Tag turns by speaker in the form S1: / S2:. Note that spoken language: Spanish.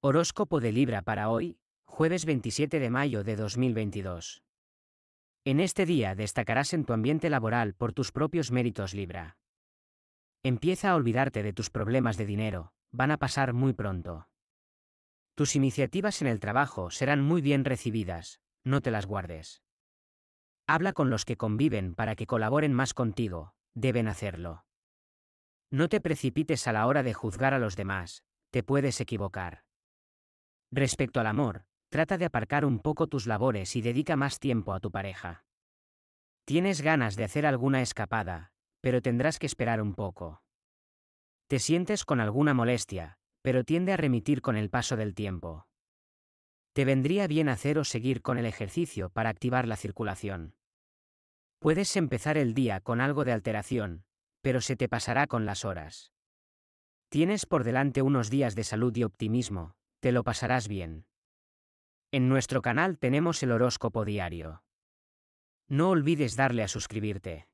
S1: Horóscopo de Libra para hoy, jueves 27 de mayo de 2022. En este día destacarás en tu ambiente laboral por tus propios méritos Libra. Empieza a olvidarte de tus problemas de dinero, van a pasar muy pronto. Tus iniciativas en el trabajo serán muy bien recibidas, no te las guardes. Habla con los que conviven para que colaboren más contigo, deben hacerlo. No te precipites a la hora de juzgar a los demás, te puedes equivocar. Respecto al amor, trata de aparcar un poco tus labores y dedica más tiempo a tu pareja. Tienes ganas de hacer alguna escapada, pero tendrás que esperar un poco. Te sientes con alguna molestia, pero tiende a remitir con el paso del tiempo. Te vendría bien hacer o seguir con el ejercicio para activar la circulación. Puedes empezar el día con algo de alteración, pero se te pasará con las horas. Tienes por delante unos días de salud y optimismo, te lo pasarás bien. En nuestro canal tenemos el horóscopo diario. No olvides darle a suscribirte.